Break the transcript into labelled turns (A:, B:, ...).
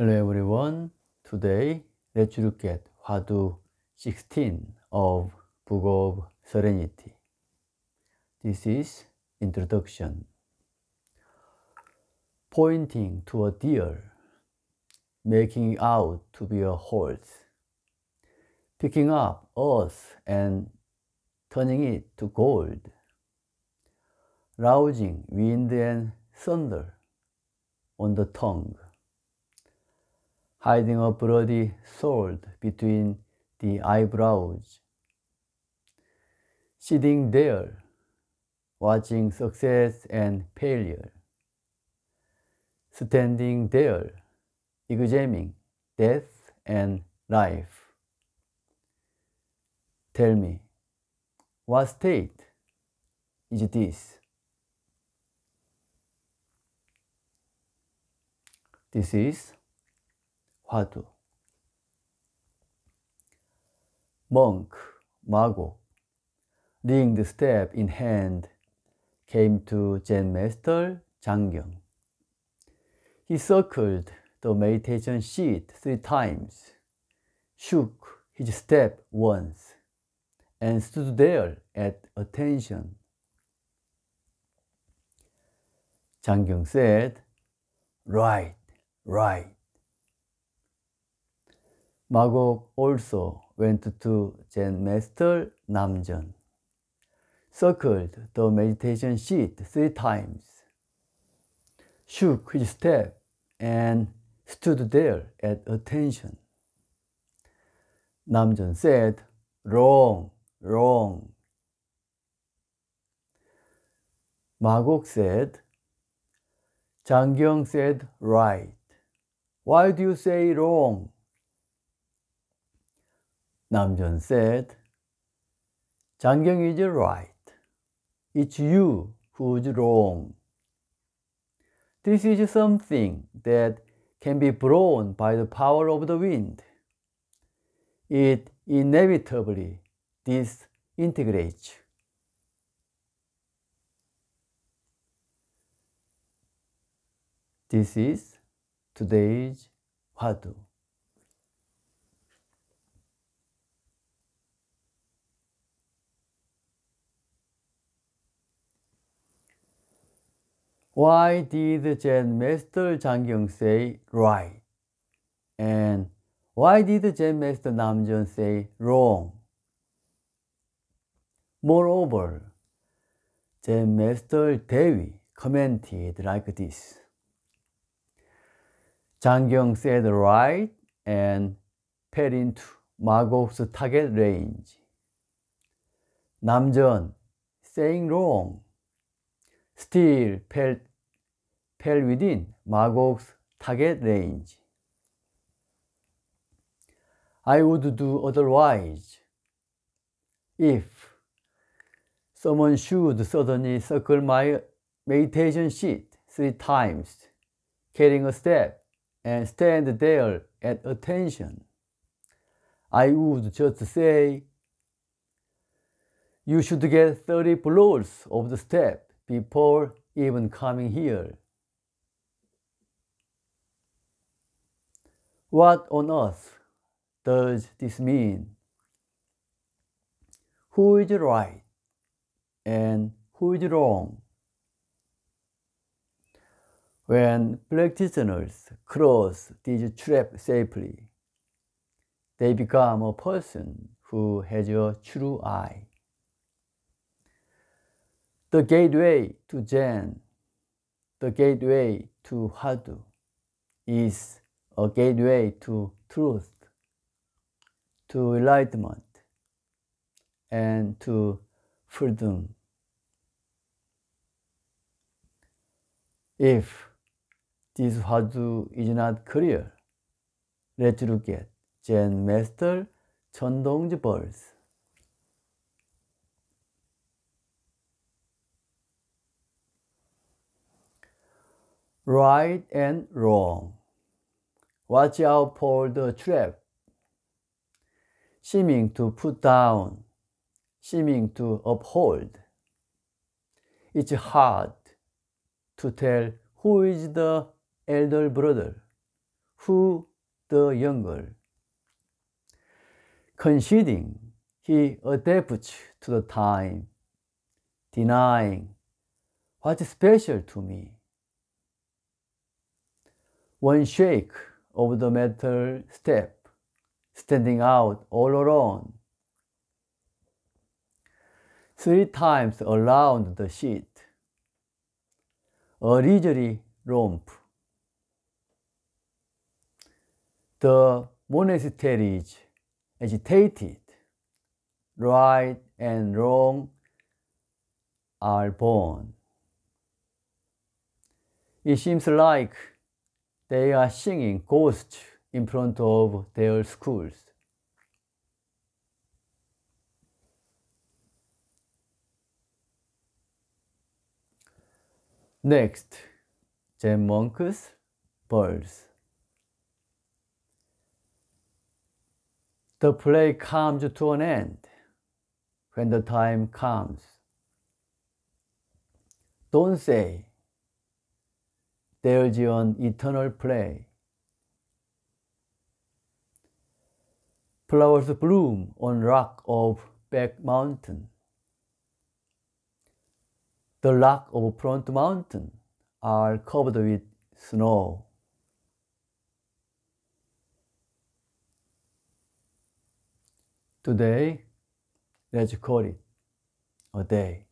A: Hello everyone. Today, let's look at Hadu 16 of Book of Serenity. This is introduction. Pointing to a deer, making it out to be a horse, picking up earth and turning it to gold, rousing wind and thunder on the tongue. hiding a bloody sword between the eyebrows. Sitting there, watching success and failure. Standing there, examining death and life. Tell me, what state is this? This is 화두 Monk, Mago, r i n g t h e step in hand, came to Zen Master Jangyong. He circled the meditation s h e e t three times, shook his step once, and stood there at attention. Jangyong said, Right, right. 마곡 also went to Zen Master Namjoon. Circled the meditation sheet three times. Shook his step and stood there at attention. Namjoon said, wrong, wrong. Magok said, Jang Kyung said right. Why do you say wrong? Namjoon said, Jangyong is right. It's you who's wrong. This is something that can be blown by the power of the wind. It inevitably disintegrates. This is today's Wadu. Why did Jen Master 장경 say right? And why did Jen Master 남전 say wrong? Moreover, Jen Master 대위 commented like this. 장경 said right and fell into 마곡's target range. 남전 saying wrong still fell, fell within Magog's target range. I would do otherwise if someone should suddenly circle my meditation sheet three times, carrying a step, and stand there at attention. I would just say, you should get 30 blows of the step before even coming here. What on earth does this mean? Who is right and who is wrong? When practitioners cross this trap safely, they become a person who has a true eye the gateway to Zen, the gateway to Hadu, is a gateway to truth, to enlightenment, and to freedom. If this Hadu is not clear, let's look at Zen Master Chandong's verse. right and wrong. Watch out for the trap. Seeming to put down, seeming to uphold. It's hard to tell who is the elder brother, who the younger. Conceding, he adapts to the time, denying what's special to me. one shake of the metal step standing out all alone. Three times around the sheet. A leisurely romp. The monastery is agitated. Right and wrong are born. It seems like they are singing Ghost in front of their schools. Next, Zen monks, birds. The play comes to an end when the time comes. Don't say, there's an Eternal Play. Flowers bloom on rock of back mountain. The rock of front mountain are covered with snow. Today, let's call it a day.